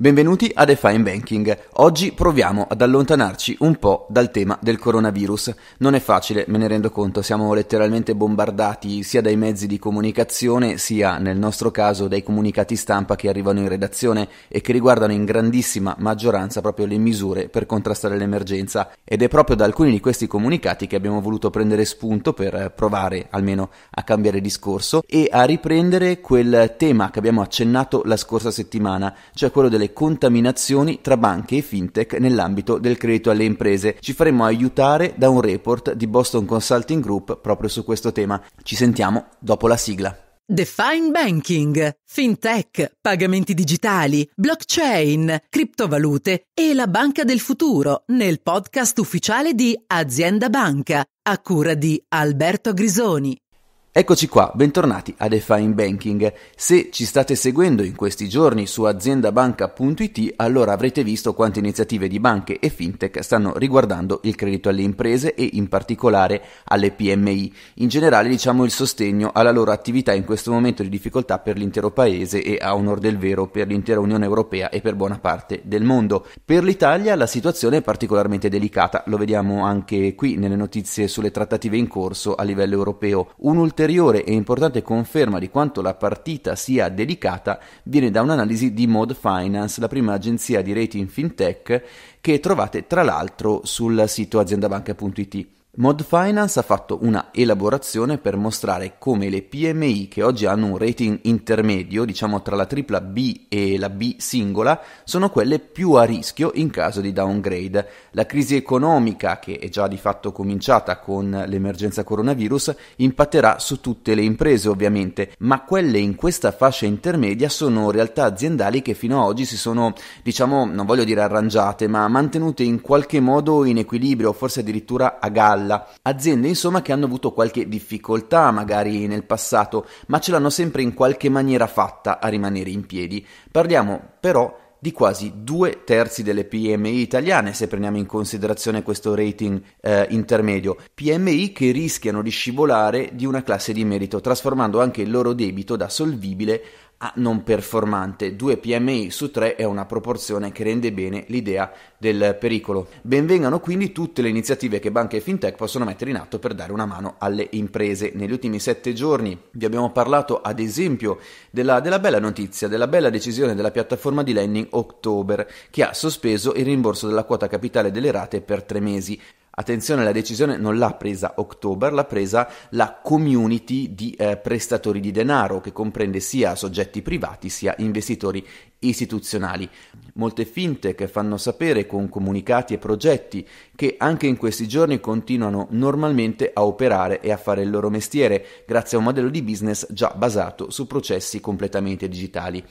Benvenuti a Define Banking. Oggi proviamo ad allontanarci un po' dal tema del coronavirus. Non è facile, me ne rendo conto, siamo letteralmente bombardati sia dai mezzi di comunicazione, sia nel nostro caso dai comunicati stampa che arrivano in redazione e che riguardano in grandissima maggioranza proprio le misure per contrastare l'emergenza. Ed è proprio da alcuni di questi comunicati che abbiamo voluto prendere spunto per provare almeno a cambiare discorso e a riprendere quel tema che abbiamo accennato la scorsa settimana, cioè quello delle le contaminazioni tra banche e fintech nell'ambito del credito alle imprese. Ci faremo aiutare da un report di Boston Consulting Group proprio su questo tema. Ci sentiamo dopo la sigla. Define Banking, FinTech, pagamenti digitali, blockchain, criptovalute e la banca del futuro nel podcast ufficiale di Azienda Banca a cura di Alberto Grisoni Eccoci qua, bentornati a Define Banking. Se ci state seguendo in questi giorni su aziendabanca.it, allora avrete visto quante iniziative di banche e fintech stanno riguardando il credito alle imprese e in particolare alle PMI. In generale, diciamo il sostegno alla loro attività in questo momento di difficoltà per l'intero paese e a onor del vero per l'intera Unione Europea e per buona parte del mondo. Per l'Italia la situazione è particolarmente delicata, lo vediamo anche qui nelle notizie sulle trattative in corso a livello europeo. Un ulteriore ulteriore e importante conferma di quanto la partita sia delicata viene da un'analisi di Mod Finance, la prima agenzia di rating fintech, che trovate tra l'altro sul sito aziendabanca.it. Mod Finance ha fatto una elaborazione per mostrare come le PMI che oggi hanno un rating intermedio, diciamo tra la tripla B e la B singola, sono quelle più a rischio in caso di downgrade. La crisi economica, che è già di fatto cominciata con l'emergenza coronavirus, impatterà su tutte le imprese ovviamente, ma quelle in questa fascia intermedia sono realtà aziendali che fino ad oggi si sono, diciamo, non voglio dire arrangiate, ma mantenute in qualche modo in equilibrio, forse addirittura a galla palla. Aziende insomma che hanno avuto qualche difficoltà magari nel passato, ma ce l'hanno sempre in qualche maniera fatta a rimanere in piedi. Parliamo però di quasi due terzi delle PMI italiane se prendiamo in considerazione questo rating eh, intermedio, PMI che rischiano di scivolare di una classe di merito trasformando anche il loro debito da solvibile non performante. 2 PMI su 3 è una proporzione che rende bene l'idea del pericolo. Benvengano quindi tutte le iniziative che banche e fintech possono mettere in atto per dare una mano alle imprese. Negli ultimi 7 giorni vi abbiamo parlato ad esempio della, della bella notizia, della bella decisione della piattaforma di lending October che ha sospeso il rimborso della quota capitale delle rate per 3 mesi. Attenzione, la decisione non l'ha presa October, l'ha presa la community di eh, prestatori di denaro che comprende sia soggetti privati sia investitori istituzionali. Molte fintech fanno sapere con comunicati e progetti che anche in questi giorni continuano normalmente a operare e a fare il loro mestiere grazie a un modello di business già basato su processi completamente digitali.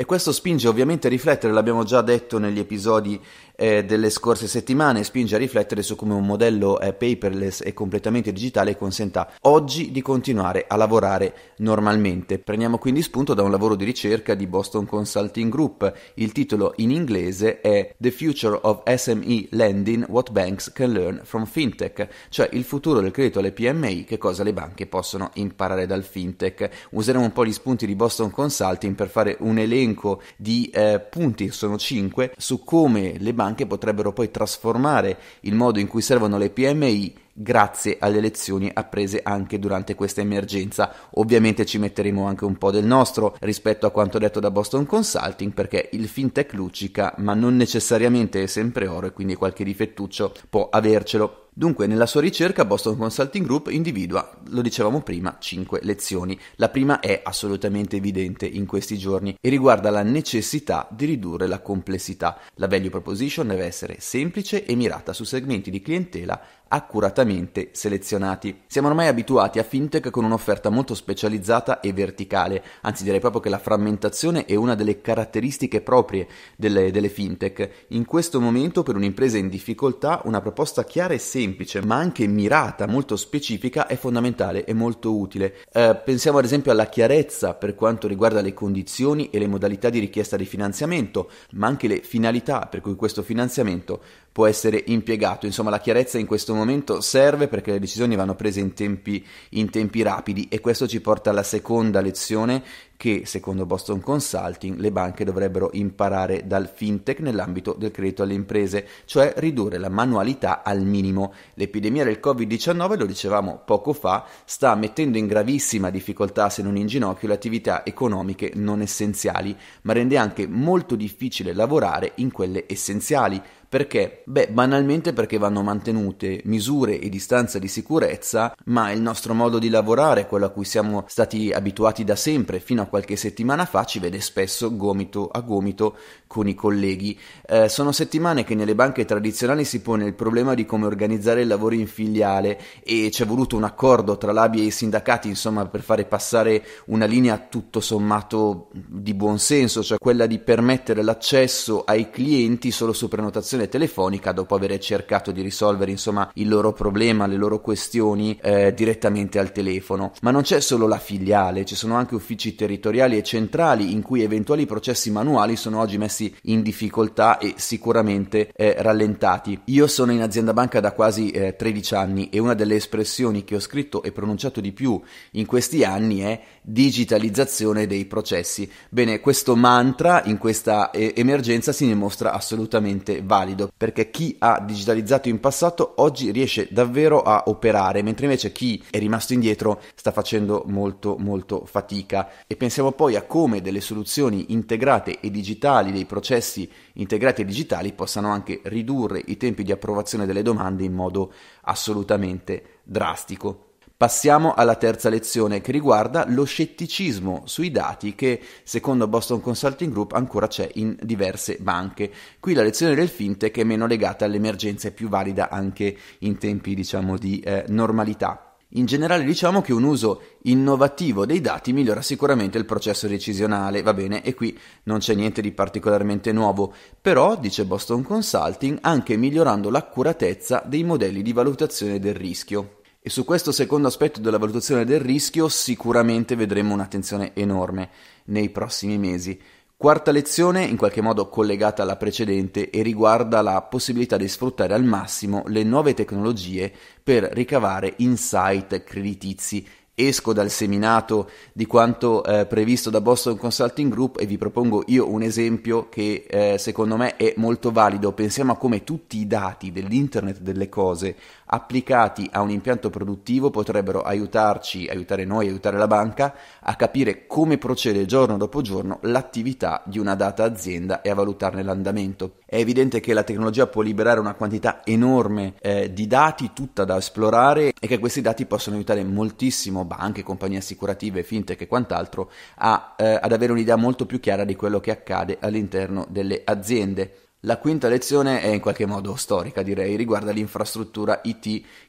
E questo spinge ovviamente a riflettere, l'abbiamo già detto negli episodi eh, delle scorse settimane spinge a riflettere su come un modello eh, paperless e completamente digitale consenta oggi di continuare a lavorare normalmente. Prendiamo quindi spunto da un lavoro di ricerca di Boston Consulting Group. Il titolo in inglese è The Future of SME Lending What Banks Can Learn from Fintech, cioè il futuro del credito alle PMI, che cosa le banche possono imparare dal fintech. Useremo un po' gli spunti di Boston Consulting per fare un elenco di eh, punti, sono 5, su come le banche banche potrebbero poi trasformare il modo in cui servono le PMI grazie alle lezioni apprese anche durante questa emergenza. Ovviamente ci metteremo anche un po' del nostro rispetto a quanto detto da Boston Consulting perché il fintech luccica ma non necessariamente è sempre oro e quindi qualche difettuccio può avercelo. Dunque, nella sua ricerca Boston Consulting Group individua, lo dicevamo prima, 5 lezioni. La prima è assolutamente evidente in questi giorni e riguarda la necessità di ridurre la complessità. La value proposition deve essere semplice e mirata su segmenti di clientela accuratamente selezionati. Siamo ormai abituati a fintech con un'offerta molto specializzata e verticale, anzi direi proprio che la frammentazione è una delle caratteristiche proprie delle, delle fintech. In questo momento per un'impresa in difficoltà una proposta chiara e semplice, ma anche mirata, molto specifica, è fondamentale e molto utile. Eh, pensiamo ad esempio alla chiarezza per quanto riguarda le condizioni e le modalità di richiesta di finanziamento, ma anche le finalità per cui questo finanziamento può essere impiegato. Insomma, la chiarezza in questo momento serve perché le decisioni vanno prese in tempi, in tempi rapidi e questo ci porta alla seconda lezione che, secondo Boston Consulting, le banche dovrebbero imparare dal fintech nell'ambito del credito alle imprese, cioè ridurre la manualità al minimo. L'epidemia del Covid-19, lo dicevamo poco fa, sta mettendo in gravissima difficoltà, se non in ginocchio, le attività economiche non essenziali, ma rende anche molto difficile lavorare in quelle essenziali perché? Beh, banalmente perché vanno mantenute misure e distanza di sicurezza, ma il nostro modo di lavorare, quello a cui siamo stati abituati da sempre fino a qualche settimana fa, ci vede spesso gomito a gomito con i colleghi. Eh, sono settimane che nelle banche tradizionali si pone il problema di come organizzare il lavoro in filiale e c'è voluto un accordo tra l'ABI e i sindacati, insomma, per fare passare una linea tutto sommato di buon senso, cioè quella di permettere l'accesso ai clienti solo su prenotazione conversazione telefonica dopo aver cercato di risolvere insomma il loro problema, le loro questioni eh, direttamente al telefono. Ma non c'è solo la filiale, ci sono anche uffici territoriali e centrali in cui eventuali processi manuali sono oggi messi in difficoltà e sicuramente eh, rallentati. Io sono in azienda banca da quasi eh, 13 anni e una delle espressioni che ho scritto e pronunciato di più in questi anni è digitalizzazione dei processi. Bene, questo mantra in questa eh, emergenza si dimostra assolutamente valido valido, perché chi ha digitalizzato in passato oggi riesce davvero a operare, mentre invece chi è rimasto indietro sta facendo molto molto fatica. E pensiamo poi a come delle soluzioni integrate e digitali, dei processi integrati e digitali possano anche ridurre i tempi di approvazione delle domande in modo assolutamente drastico. Passiamo alla terza lezione che riguarda lo scetticismo sui dati che secondo Boston Consulting Group ancora c'è in diverse banche. Qui la lezione del fintech è meno legata all'emergenza e più valida anche in tempi diciamo di eh, normalità. In generale diciamo che un uso innovativo dei dati migliora sicuramente il processo decisionale, va bene, e qui non c'è niente di particolarmente nuovo, però, dice Boston Consulting, anche migliorando l'accuratezza dei modelli di valutazione del rischio. E su questo secondo aspetto della valutazione del rischio sicuramente vedremo un'attenzione enorme nei prossimi mesi. Quarta lezione, in qualche modo collegata alla precedente, e riguarda la possibilità di sfruttare al massimo le nuove tecnologie per ricavare insight creditizi. Esco dal seminato di quanto eh, previsto da Boston Consulting Group e vi propongo io un esempio che eh, secondo me è molto valido. Pensiamo a come tutti i dati dell'internet delle cose applicati a un impianto produttivo potrebbero aiutarci, aiutare noi, aiutare la banca a capire come procede giorno dopo giorno l'attività di una data azienda e a valutarne l'andamento. È evidente che la tecnologia può liberare una quantità enorme eh, di dati, tutta da esplorare, e che questi dati possono aiutare moltissimo banche, compagnie assicurative, fintech e quant'altro a, eh, ad avere un'idea molto più chiara di quello che accade all'interno delle aziende. La quinta lezione è in qualche modo storica, direi, riguarda l'infrastruttura IT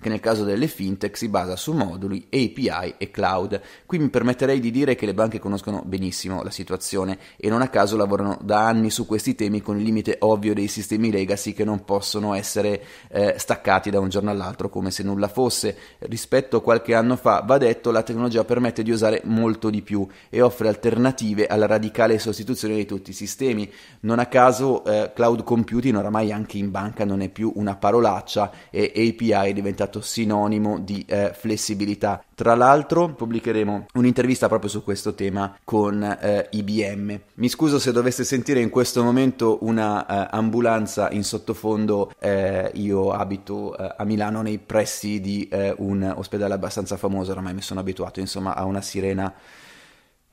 che nel caso delle fintech si basa su moduli, API e cloud. Qui mi permetterei di dire che le banche conoscono benissimo la situazione e non a caso lavorano da anni su questi temi con il limite ovvio dei sistemi legacy che non possono essere eh, staccati da un giorno all'altro come se nulla fosse. Rispetto a qualche anno fa, va detto, la tecnologia permette di usare molto di più e offre alternative alla radicale sostituzione di tutti i sistemi. Non a caso eh, cloud cloud computing oramai anche in banca non è più una parolaccia e API è diventato sinonimo di eh, flessibilità. Tra l'altro pubblicheremo un'intervista proprio su questo tema con eh, IBM. Mi scuso se doveste sentire in questo momento una eh, ambulanza in sottofondo, eh, io abito eh, a Milano nei pressi di eh, un ospedale abbastanza famoso, oramai mi sono abituato insomma a una sirena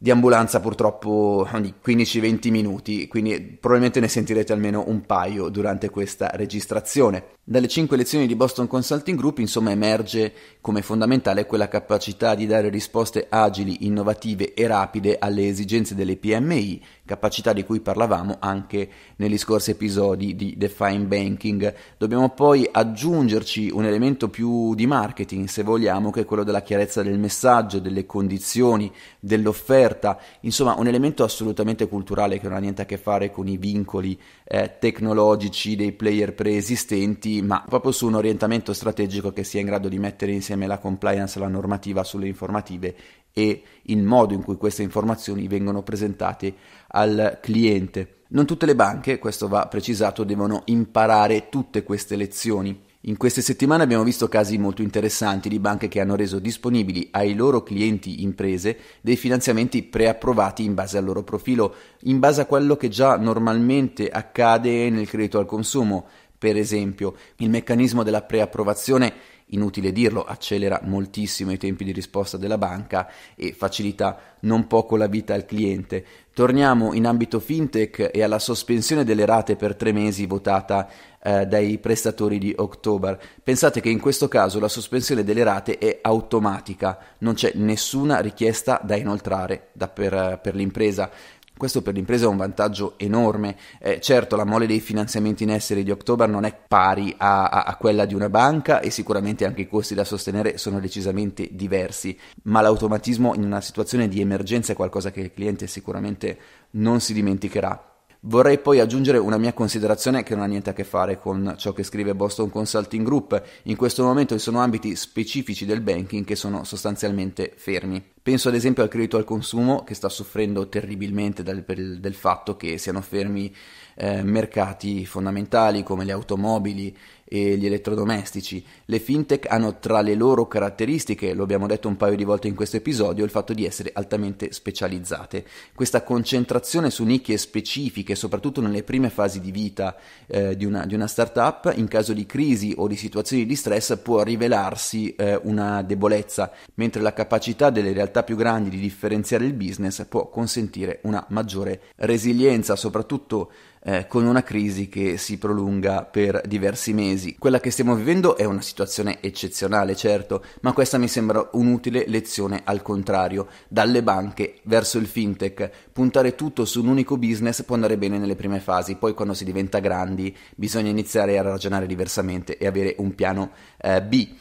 di ambulanza purtroppo ogni 15-20 minuti, quindi probabilmente ne sentirete almeno un paio durante questa registrazione. Dalle 5 lezioni di Boston Consulting Group insomma emerge come fondamentale quella capacità di dare risposte agili, innovative e rapide alle esigenze delle PMI capacità di cui parlavamo anche negli scorsi episodi di Define Banking. Dobbiamo poi aggiungerci un elemento più di marketing, se vogliamo, che è quello della chiarezza del messaggio, delle condizioni, dell'offerta, insomma un elemento assolutamente culturale che non ha niente a che fare con i vincoli eh, tecnologici dei player preesistenti, ma proprio su un orientamento strategico che sia in grado di mettere insieme la compliance, la normativa sulle informative e il modo in cui queste informazioni vengono presentate al cliente. Non tutte le banche, questo va precisato, devono imparare tutte queste lezioni. In queste settimane abbiamo visto casi molto interessanti di banche che hanno reso disponibili ai loro clienti imprese dei finanziamenti preapprovati in base al loro profilo, in base a quello che già normalmente accade nel credito al consumo. Per esempio, il meccanismo della preapprovazione inutile dirlo, accelera moltissimo i tempi di risposta della banca e facilita non poco la vita al cliente. Torniamo in ambito fintech e alla sospensione delle rate per tre mesi votata eh, dai prestatori di October. Pensate che in questo caso la sospensione delle rate è automatica, non c'è nessuna richiesta da inoltrare da per, per l'impresa. Questo per l'impresa è un vantaggio enorme. Eh, certo, la mole dei finanziamenti in essere di October non è pari a, a, a, quella di una banca e sicuramente anche i costi da sostenere sono decisamente diversi, ma l'automatismo in una situazione di emergenza è qualcosa che il cliente sicuramente non si dimenticherà. Vorrei poi aggiungere una mia considerazione che non ha niente a che fare con ciò che scrive Boston Consulting Group. In questo momento ci sono ambiti specifici del banking che sono sostanzialmente fermi. Penso ad esempio al credito al consumo che sta soffrendo terribilmente dal, per, del fatto che siano fermi eh, mercati fondamentali come le automobili e gli elettrodomestici. Le fintech hanno tra le loro caratteristiche, lo abbiamo detto un paio di volte in questo episodio, il fatto di essere altamente specializzate. Questa concentrazione su nicchie specifiche, soprattutto nelle prime fasi di vita eh, di, una, di, una, startup, in caso di crisi o di situazioni di stress può rivelarsi eh, una debolezza, mentre la capacità delle realtà più grandi di differenziare il business può consentire una maggiore resilienza, soprattutto eh, con una crisi che si prolunga per diversi mesi. Quella che stiamo vivendo è una situazione eccezionale, certo, ma questa mi sembra un'utile lezione al contrario, dalle banche verso il fintech. Puntare tutto su un unico business può andare bene nelle prime fasi, poi quando si diventa grandi bisogna iniziare a ragionare diversamente e avere un piano eh, B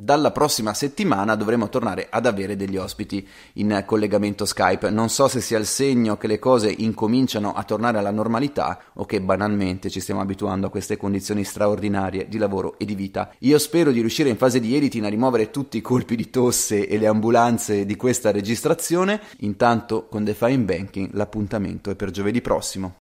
dalla prossima settimana dovremo tornare ad avere degli ospiti in collegamento Skype. Non so se sia il segno che le cose incominciano a tornare alla normalità o che banalmente ci stiamo abituando a queste condizioni straordinarie di lavoro e di vita. Io spero di riuscire in fase di editing a rimuovere tutti i colpi di tosse e le ambulanze di questa registrazione. Intanto con Define Banking l'appuntamento è per giovedì prossimo.